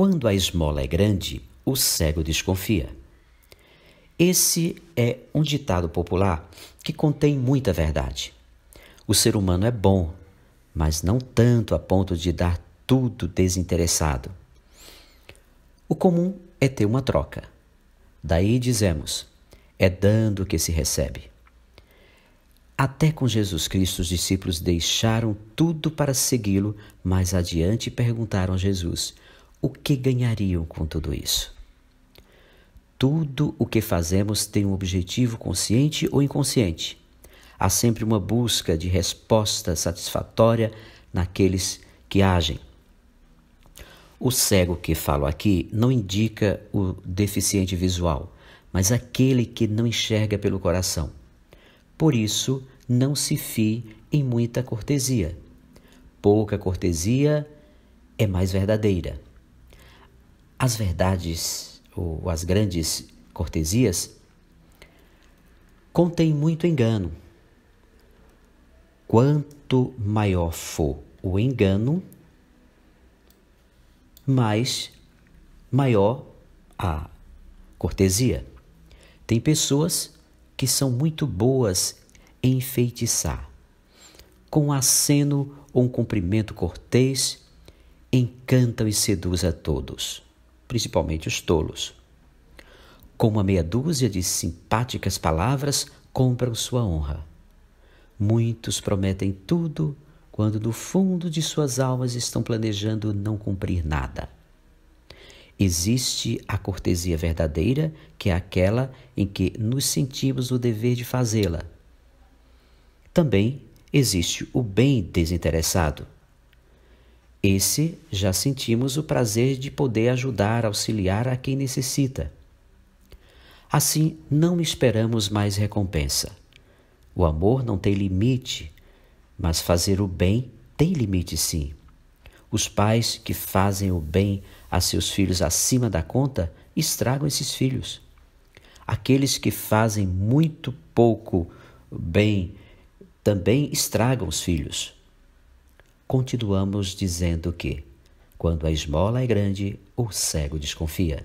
Quando a esmola é grande, o cego desconfia. Esse é um ditado popular que contém muita verdade. O ser humano é bom, mas não tanto a ponto de dar tudo desinteressado. O comum é ter uma troca. Daí dizemos: é dando que se recebe. Até com Jesus Cristo, os discípulos deixaram tudo para segui-lo, mas adiante perguntaram a Jesus: o que ganhariam com tudo isso? Tudo o que fazemos tem um objetivo consciente ou inconsciente. Há sempre uma busca de resposta satisfatória naqueles que agem. O cego que falo aqui não indica o deficiente visual, mas aquele que não enxerga pelo coração. Por isso, não se fie em muita cortesia. Pouca cortesia é mais verdadeira as verdades ou as grandes cortesias contêm muito engano. Quanto maior for o engano, mais maior a cortesia. Tem pessoas que são muito boas em enfeitiçar, com um aceno ou um cumprimento cortês, encantam e seduz a todos principalmente os tolos. Com uma meia dúzia de simpáticas palavras, compram sua honra. Muitos prometem tudo quando no fundo de suas almas estão planejando não cumprir nada. Existe a cortesia verdadeira, que é aquela em que nos sentimos o dever de fazê-la. Também existe o bem desinteressado esse já sentimos o prazer de poder ajudar, auxiliar a quem necessita. Assim, não esperamos mais recompensa. O amor não tem limite, mas fazer o bem tem limite sim. Os pais que fazem o bem a seus filhos acima da conta estragam esses filhos. Aqueles que fazem muito pouco bem também estragam os filhos continuamos dizendo que, quando a esmola é grande, o cego desconfia.